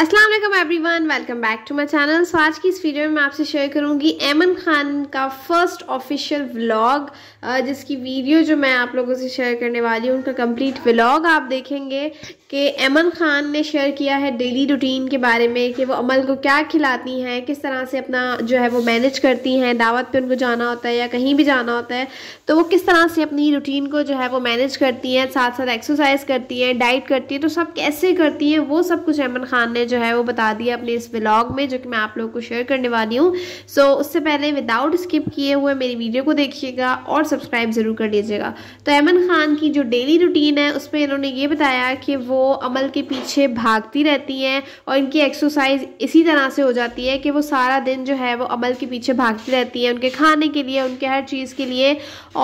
Aslam everyone welcome back to my channel so आज की इस वीडियो में मैं आपसे शेयर करूंगी एमन खान का फर्स्ट ऑफिशियल व्लॉग जिसकी वीडियो जो मैं आप लोगों से शेयर करने वाली हूँ उनका कंप्लीट व्लॉग आप देखेंगे कि एमन खान ने शेयर किया है डेली रूटीन के बारे में कि वो अमल को क्या खिलाती हैं किस तरह से अपना जो है वो मैनेज करती हैं दावत पे उनको जाना होता है या कहीं भी जाना होता है तो वो किस तरह से अपनी रूटीन को जो है वो मैनेज करती हैं साथ साथ एक्सरसाइज करती हैं डाइट करती हैं तो सब कैसे करती हैं वो सब कुछ एमन खान ने मैंने जो है वो बता दिया अपने इस ब्लॉग में जो कि मैं आप लोगों को शेयर करने वाली हूँ सो so, उससे पहले विदाउट स्किप किए हुए मेरी वीडियो को देखिएगा और सब्सक्राइब ज़रूर कर लीजिएगा तो अमन खान की जो डेली रूटीन है उसमें इन्होंने ये बताया कि वो अमल के पीछे भागती रहती हैं और इनकी एक्सरसाइज इसी तरह से हो जाती है कि वो सारा दिन जो है वो अमल के पीछे भागती रहती हैं उनके खाने के लिए उनके हर चीज़ के लिए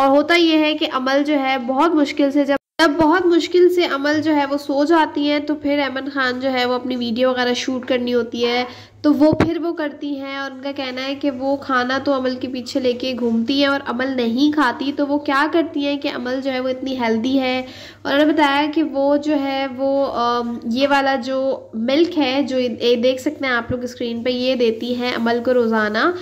और होता यह है कि अमल जो है बहुत मुश्किल से जब तब बहुत मुश्किल से अमल जो है वो सो जाती हैं तो फिर अमन ख़ान जो है वो अपनी वीडियो वगैरह शूट करनी होती है तो वो फिर वो करती हैं और उनका कहना है कि वो खाना तो अमल के पीछे लेके घूमती हैं और अमल नहीं खाती तो वो क्या करती हैं कि अमल जो है वो इतनी हेल्दी है और उन्होंने बताया कि वो जो है वो ये वाला जो मिल्क है जो देख सकते हैं आप लोग स्क्रीन पर ये देती हैं अमल को रोज़ाना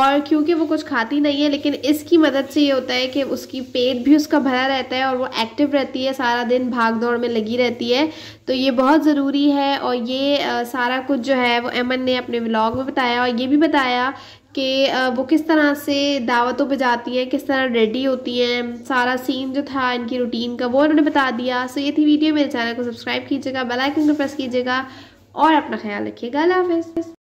और क्योंकि वो कुछ खाती नहीं है लेकिन इसकी मदद से ये होता है कि उसकी पेट भी उसका भरा रहता है और वो एक्टिव रहती है है सारा दिन भाग दौड़ में लगी रहती है तो ये बहुत ज़रूरी है और ये आ, सारा कुछ जो है वो एमन ने अपने व्लॉग में बताया और ये भी बताया कि वो किस तरह से दावतों पर जाती हैं किस तरह रेडी होती हैं सारा सीन जो था इनकी रूटीन का वो उन्होंने बता दिया सो ये थी वीडियो मेरे चैनल को सब्सक्राइब कीजिएगा बेलाइकन को प्रेस कीजिएगा और अपना ख्याल रखिएगा अल्लाह हाफिज़